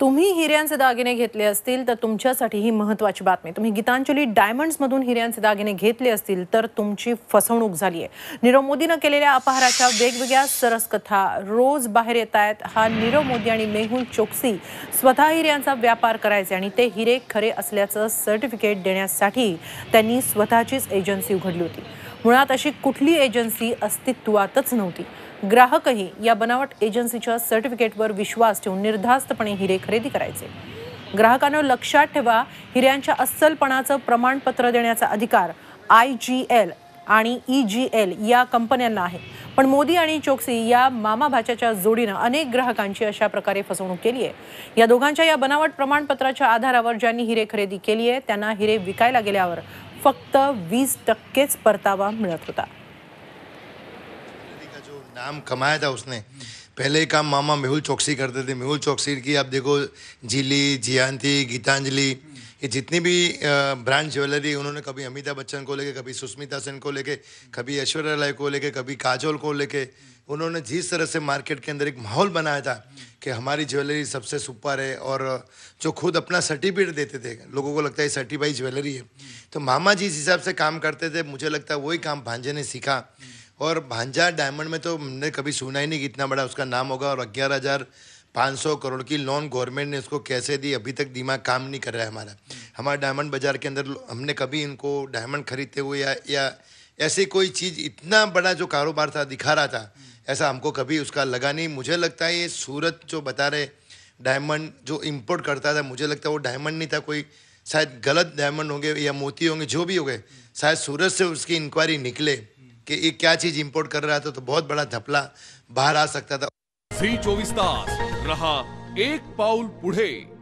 तुम्ही हिऱ्यांचे दागिने घेतले असतील तर तुमच्यासाठी ही महत्त्वाची बातमी तुम्ही गीतांजली डायमंड्समधून हिऱ्यांचे दागिने घेतले असतील तर तुमची फसवणूक झाली आहे नीरव मोदीनं केलेल्या अपहाराच्या वेगवेगळ्या सरस कथा रोज बाहेर येत आहेत हा नीरव मोदी आणि मेहुल चोक्सी स्वतः हिऱ्यांचा व्यापार करायचे आणि ते हिरे खरे असल्याचं सर्टिफिकेट देण्यासाठी त्यांनी स्वतःचीच एजन्सी उघडली होती मुळात अशी कुठली एजन्सी अस्तित्वातच नव्हती ग्राहकही या बनावट एजन्सीच्या सर्टिफिकेटवर विश्वास ठेवून निर्धास्तपणे हिरे खरेदी करायचे ग्राहकांना लक्षात ठेवा हिऱ्यांच्या अस्सलपणाचं प्रमाणपत्र देण्याचा अधिकार आय जी एल आणि ई जी एल या कंपन्यांना आहे पण मोदी आणि चोक्सी या मामा भाच्याच्या जोडीनं अनेक ग्राहकांची अशा प्रकारे फसवणूक केली आहे या दोघांच्या या बनावट प्रमाणपत्राच्या आधारावर ज्यांनी हिरे खरेदी केली आहे त्यांना हिरे विकायला गेल्यावर फक्त वीस टक्केच परतावा मिळत होता जो नाम कमाया था उसने पहले काम मामा मेहुल चौकसी करते थे मेहुल चौकसी की आप देखो झीली जियांती गीतांजलि ये जितनी भी ब्रांड ज्वेलरी उन्होंने कभी अमिताभ बच्चन को लेके कभी सुष्मिता सेन को लेके कभी ऐश्वर्या राय को लेके कभी काजोल को लेके उन्होंने जिस तरह से मार्केट के अंदर एक माहौल बनाया था कि हमारी ज्वेलरी सबसे सुपर है और जो खुद अपना सर्टिफिकेट देते थे लोगों को लगता है सर्टिफाई ज्वेलरी है तो मामा जी इस हिसाब से काम करते थे मुझे लगता है वही काम भांजे ने सीखा और भांजा डायमंड में तो हमने कभी सुना ही नहीं कि इतना बड़ा उसका नाम होगा और ग्यारह हज़ार पाँच सौ करोड़ की लोन गवर्नमेंट ने उसको कैसे दी अभी तक दिमाग काम नहीं कर रहा है हमारा हमारे डायमंड बाज़ार के अंदर हमने कभी इनको डायमंड खरीदते हुए या या ऐसी कोई चीज़ इतना बड़ा जो कारोबार था दिखा रहा था ऐसा हमको कभी उसका लगा नहीं मुझे लगता है ये सूरत जो बता रहे डायमंड जो इम्पोर्ट करता था मुझे लगता है वो डायमंड नहीं था कोई शायद गलत डायमंड होंगे या मोती होंगे जो भी होंगे शायद सूरत से उसकी इंक्वायरी निकले कि ये क्या चीज इंपोर्ट कर रहा था तो बहुत बड़ा धपला बाहर आ सकता था फ्री चौबीस तास रहा एक पाउल पुढ़े